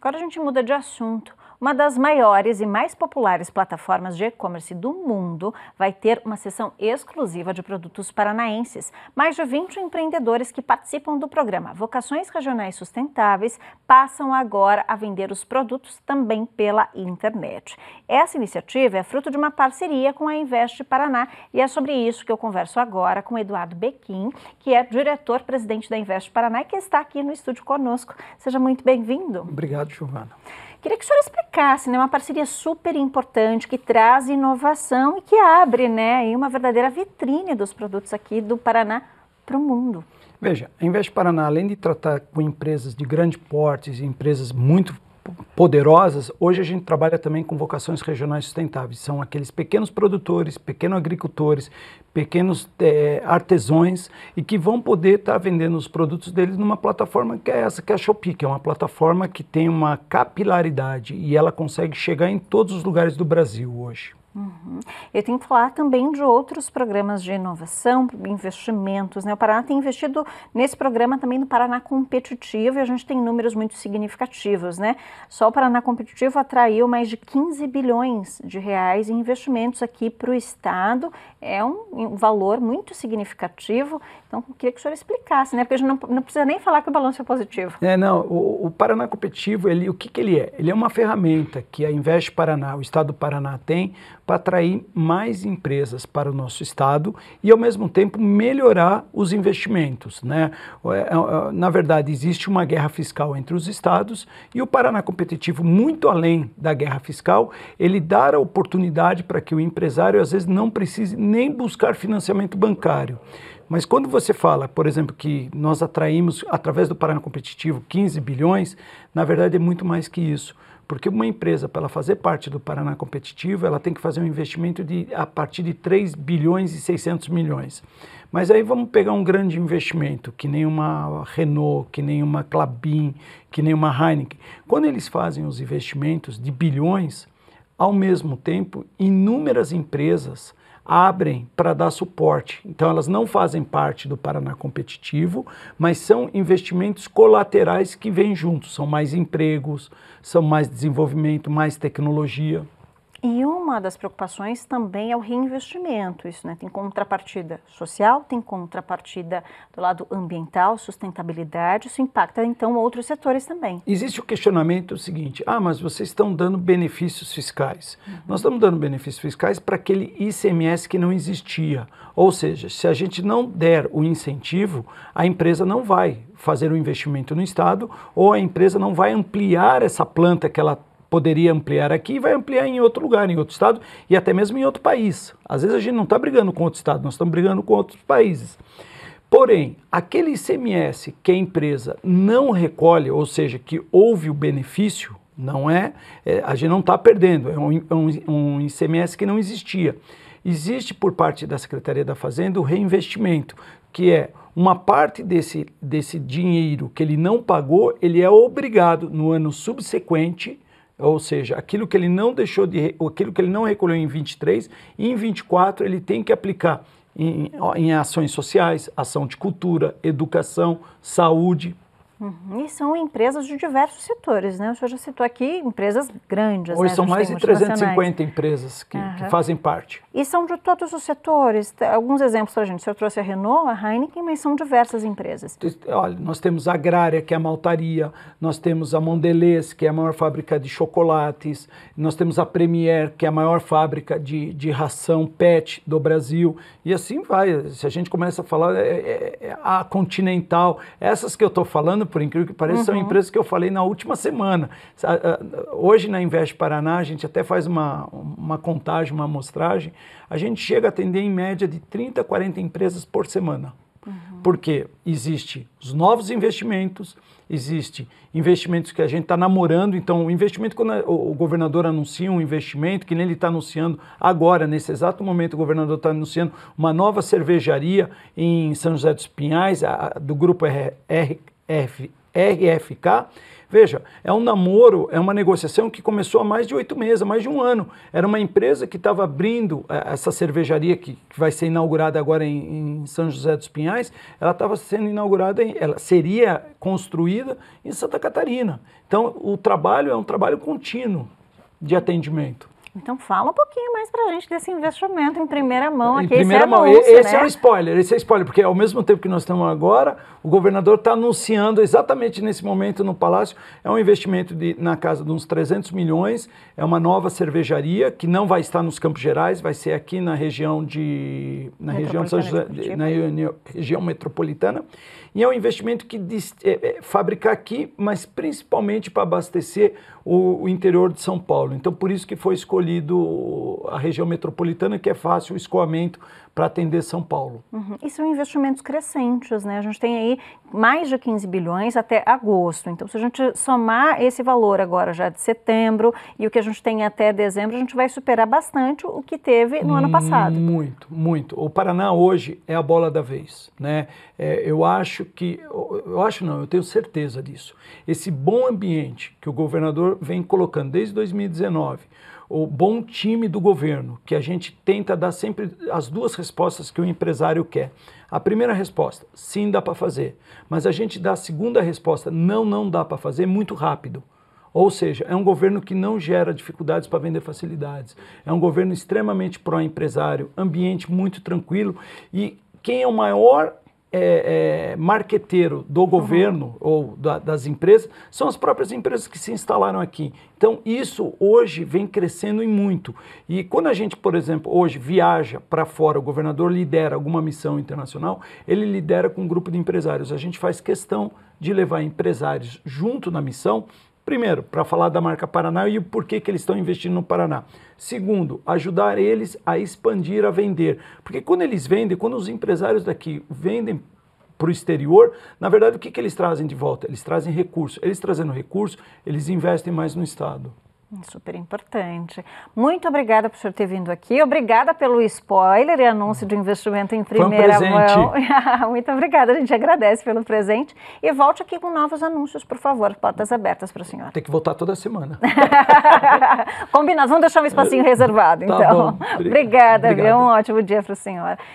Agora a gente muda de assunto. Uma das maiores e mais populares plataformas de e-commerce do mundo vai ter uma sessão exclusiva de produtos paranaenses. Mais de 20 empreendedores que participam do programa Vocações Regionais Sustentáveis passam agora a vender os produtos também pela internet. Essa iniciativa é fruto de uma parceria com a Invest Paraná e é sobre isso que eu converso agora com Eduardo Bequim, que é diretor-presidente da Invest Paraná e que está aqui no estúdio conosco. Seja muito bem-vindo. Obrigado, Giovana. Queria que a senhora explicasse, né, uma parceria super importante que traz inovação e que abre, né, uma verdadeira vitrine dos produtos aqui do Paraná para o mundo. Veja, a Invest Paraná, além de tratar com empresas de grande porte, empresas muito poderosas, hoje a gente trabalha também com vocações regionais sustentáveis. São aqueles pequenos produtores, pequenos agricultores, pequenos é, artesões e que vão poder estar tá vendendo os produtos deles numa plataforma que é essa, que é a Shopee, que é uma plataforma que tem uma capilaridade e ela consegue chegar em todos os lugares do Brasil hoje. Uhum. Eu tenho que falar também de outros programas de inovação, investimentos. Né? O Paraná tem investido nesse programa também do Paraná Competitivo e a gente tem números muito significativos. Né? Só o Paraná Competitivo atraiu mais de 15 bilhões de reais em investimentos aqui para o Estado. É um, um, valor muito significativo. Então, eu queria que o senhor explicasse, né? porque a gente não, não precisa nem falar que o balanço é positivo. É, não. O, o Paraná Competitivo, ele, o que, que ele é? Ele é uma ferramenta que a Invest Paraná, o Estado do Paraná tem para atrair mais empresas para o nosso estado e, ao mesmo tempo, melhorar os investimentos. Né? É, é, é, na verdade, existe uma guerra fiscal entre os estados e o Paraná Competitivo, muito além da guerra fiscal, ele dá a oportunidade para que o empresário, às vezes, não precise nem buscar financiamento bancário. Mas quando você fala, por exemplo, que nós atraímos, através do Paraná Competitivo, 15 bilhões, na verdade é muito mais que isso. Porque uma empresa, para ela fazer parte do Paraná Competitivo, ela tem que fazer um investimento de, a partir de 3 bilhões e 600 milhões. Mas aí vamos pegar um grande investimento, que nem uma Renault, que nem uma Clabin, que nem uma Heineken. Quando eles fazem os investimentos de bilhões, ao mesmo tempo, inúmeras empresas abrem para dar suporte. Então, elas não fazem parte do Paraná Competitivo, mas são investimentos colaterais que vêm juntos. São mais empregos, são mais desenvolvimento, mais tecnologia. E uma das preocupações também é o reinvestimento. Isso né, tem contrapartida social, tem contrapartida do lado ambiental, sustentabilidade, isso impacta então outros setores também. Existe o questionamento seguinte: ah, mas vocês estão dando benefícios fiscais. Uhum. Nós estamos dando benefícios fiscais para aquele ICMS que não existia. Ou seja, se a gente não der o incentivo, a empresa não vai fazer o um investimento no Estado ou a empresa não vai ampliar essa planta que ela poderia ampliar aqui e vai ampliar em outro lugar, em outro estado e até mesmo em outro país. Às vezes a gente não está brigando com outro estado, nós estamos brigando com outros países. Porém, aquele ICMS que a empresa não recolhe, ou seja, que houve o benefício, não é, é a gente não está perdendo, é um, é um, um ICMS que não existia. Existe por parte da Secretaria da Fazenda o reinvestimento, que é uma parte desse, desse dinheiro que ele não pagou, ele é obrigado no ano subsequente ou seja, aquilo que ele não deixou de aquilo que ele não recolheu em 23, em 24 ele tem que aplicar em, em ações sociais, ação de cultura, educação, saúde, Uhum. E são empresas de diversos setores, né? O senhor já citou aqui empresas grandes. Hoje né? são mais de 350 empresas que, uhum. que, fazem parte. E são de todos os setores. Alguns exemplos para a gente. O senhor trouxe a Renault, a Heineken, mas são diversas empresas. Olha, nós temos a Agrária, que é a maltaria, nós temos a Mondelez, que é a maior fábrica de chocolates, nós temos a Premier, que é a maior fábrica de, de ração pet do Brasil. E assim vai. Se a gente começa a falar, é, é, é a Continental, essas que eu estou falando por incrível que pareça, uhum. são empresas que eu falei na última semana. Ah, ah, hoje na Invest Paraná, a gente até faz uma, uma contagem, uma amostragem, a gente chega a atender em média de 30 40 empresas por semana. Uhum. Porque existe os novos investimentos, existe investimentos que a gente está namorando. Então, o investimento, quando o governador anuncia um investimento, que nem ele está anunciando agora, nesse exato momento, o governador está anunciando uma nova cervejaria em São José dos Pinhais, a, do grupo R, R, RFK. Veja, é um namoro, é uma negociação que começou há mais de oito meses, há mais de um ano. Era uma empresa que estava abrindo é, essa cervejaria que, que, vai ser inaugurada agora em, em São José dos Pinhais. Ela estava sendo inaugurada, em, ela seria construída em Santa Catarina. Então, o trabalho é um trabalho contínuo de atendimento. Então fala um pouquinho mais pra gente desse investimento em primeira mão aqui. Em primeira esse mão, anúncio, esse é né? é um spoiler, esse é spoiler, porque ao mesmo tempo que nós estamos agora, o governador está anunciando exatamente nesse momento no Palácio, é um investimento de, na casa de uns 300 milhões, é uma nova cervejaria que não vai estar nos Campos Gerais, vai ser aqui na região de na região de São José, de, na região metropolitana, e é um investimento que diz, é, é, fabricar aqui, mas principalmente para abastecer o, o interior de São Paulo. Então por isso que foi escolhido escolhido a região metropolitana, que é fácil o escoamento para atender São Paulo. Uhum. E são investimentos crescentes, né? A gente tem aí mais de 15 bilhões até agosto. Então, se a gente somar esse valor agora já de setembro e o que a gente tem até dezembro, a gente vai superar bastante o que teve no ano passado. Muito, muito. O Paraná hoje é a bola da vez, né? É, eu acho que, eu acho não, eu tenho certeza disso. Esse bom ambiente que o governador vem colocando desde 2019 o bom time do governo, que a gente tenta dar sempre as duas respostas que o empresário quer. A primeira resposta, sim, dá para fazer, mas a gente dá a segunda resposta, não, não dá para fazer, muito rápido. Ou seja, é um governo que não gera dificuldades para vender facilidades. É um governo extremamente pró-empresário, ambiente muito tranquilo e quem é o maior é, é, marqueteiro do governo uhum. ou da, das empresas são as próprias empresas que se instalaram aqui. Então, isso hoje vem crescendo e muito. E quando a gente, por exemplo, hoje viaja para fora, o governador lidera alguma missão internacional, ele lidera com um grupo de empresários. A gente faz questão de levar empresários junto na missão Primeiro, para falar da marca Paraná e o porquê que eles estão investindo no Paraná. Segundo, ajudar eles a expandir, a vender. Porque quando eles vendem, quando os empresários daqui vendem para o exterior, na verdade o que, que eles trazem de volta? Eles trazem recurso. Eles trazendo recurso, eles investem mais no Estado. Super importante. Muito obrigada por senhor ter vindo aqui. Obrigada pelo spoiler e anúncio de investimento em primeira um mão. Muito obrigada, a gente agradece pelo presente. E volte aqui com novos anúncios, por favor. Portas abertas para o senhor. Tem que voltar toda semana. Combinado. Vamos deixar um espacinho tá reservado, então. obrigada, obrigada, viu? Um ótimo dia para o senhor.